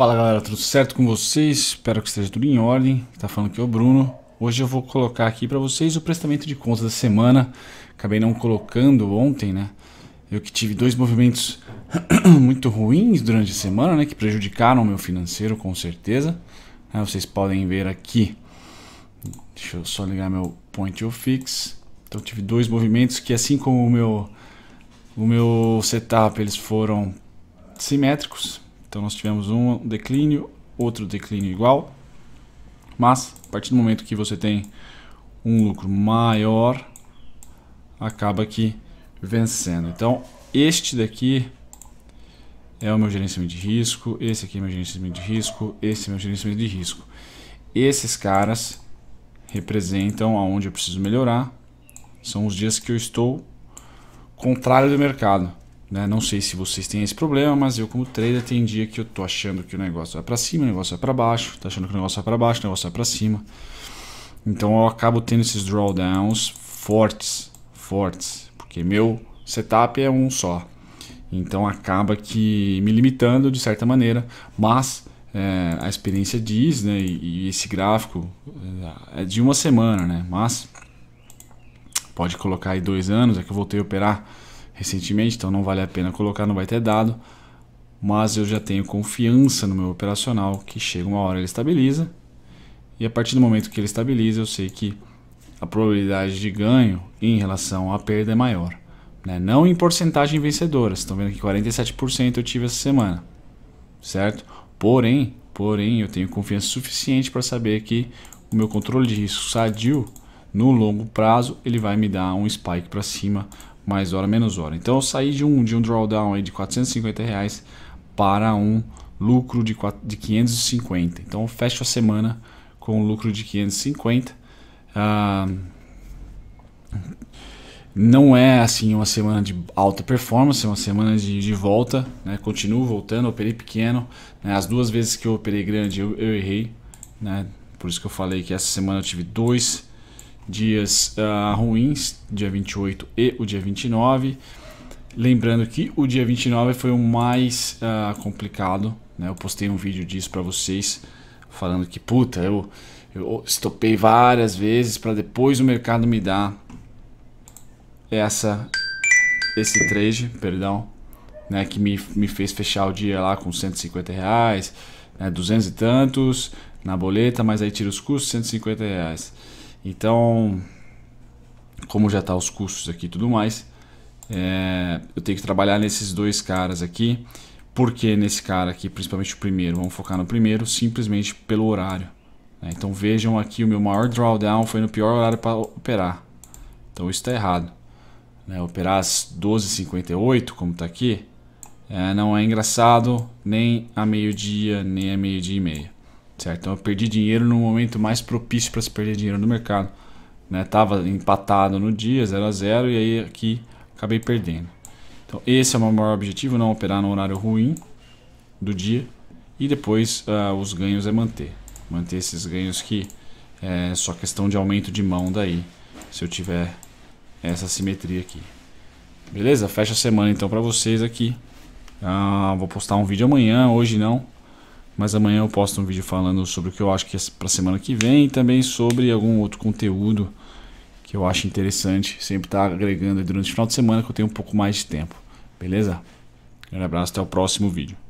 Fala galera, tudo certo com vocês? Espero que esteja tudo em ordem. Tá falando que é o Bruno. Hoje eu vou colocar aqui para vocês o prestamento de contas da semana. Acabei não colocando ontem, né? Eu que tive dois movimentos muito ruins durante a semana, né? Que prejudicaram o meu financeiro, com certeza. Né? vocês podem ver aqui. Deixa eu só ligar meu point of fix. Então tive dois movimentos que, assim como o meu, o meu setup, eles foram simétricos então nós tivemos um declínio, outro declínio igual, mas a partir do momento que você tem um lucro maior, acaba aqui vencendo. Então este daqui é o meu gerenciamento de risco, esse aqui é meu gerenciamento de risco, esse é meu gerenciamento de risco. Esses caras representam aonde eu preciso melhorar, são os dias que eu estou contrário do mercado. Né? Não sei se vocês têm esse problema, mas eu como trader tem dia que eu tô achando que o negócio vai para cima, o negócio vai para baixo, tá achando que o negócio vai para baixo, o negócio vai para cima. Então eu acabo tendo esses drawdowns fortes, fortes, porque meu setup é um só. Então acaba que me limitando de certa maneira, mas é, a experiência diz, né, e, e esse gráfico é, é de uma semana, né, mas pode colocar aí dois anos, é que eu voltei a operar recentemente, então não vale a pena colocar, não vai ter dado. Mas eu já tenho confiança no meu operacional que chega uma hora ele estabiliza. E a partir do momento que ele estabiliza, eu sei que a probabilidade de ganho em relação à perda é maior. Né? Não em porcentagem vencedora. Vocês estão vendo que 47% eu tive essa semana. Certo? Porém, porém, eu tenho confiança suficiente para saber que o meu controle de risco sadio no longo prazo ele vai me dar um spike para cima mais hora, menos hora. Então eu saí de um, de um drawdown aí de 450 reais para um lucro de, 4, de 550. Então eu fecho a semana com um lucro de 550. Ah, não é assim uma semana de alta performance, é uma semana de, de volta, né? Continuo voltando, operei pequeno. Né? As duas vezes que eu operei grande eu, eu errei, né? Por isso que eu falei que essa semana eu tive dois dias uh, ruins, dia 28 e o dia 29. Lembrando que o dia 29 foi o mais uh, complicado, né? Eu postei um vídeo disso para vocês falando que puta, eu eu estopei várias vezes para depois o mercado me dar essa esse trade, perdão, né, que me, me fez fechar o dia lá com 150 reais, né, 200 e tantos na boleta, mas aí tira os custos, 150 reais. Então, como já está os custos aqui e tudo mais, é, eu tenho que trabalhar nesses dois caras aqui. Porque nesse cara aqui, principalmente o primeiro, vamos focar no primeiro, simplesmente pelo horário. Né? Então vejam aqui, o meu maior drawdown foi no pior horário para operar. Então isso está errado. Né? Operar às 12h58, como está aqui, é, não é engraçado nem a meio-dia, nem a meio-dia e meia certo? Então eu perdi dinheiro no momento mais propício para se perder dinheiro no mercado, né? Tava empatado no dia 0 a 0 e aí aqui acabei perdendo. Então esse é o meu maior objetivo, não operar no horário ruim do dia e depois uh, os ganhos é manter, manter esses ganhos que é só questão de aumento de mão daí, se eu tiver essa simetria aqui. Beleza? Fecha a semana então para vocês aqui. Ah, vou postar um vídeo amanhã, hoje não mas amanhã eu posto um vídeo falando sobre o que eu acho que é para semana que vem e também sobre algum outro conteúdo que eu acho interessante, sempre está agregando durante o final de semana que eu tenho um pouco mais de tempo. Beleza? Um grande abraço, até o próximo vídeo.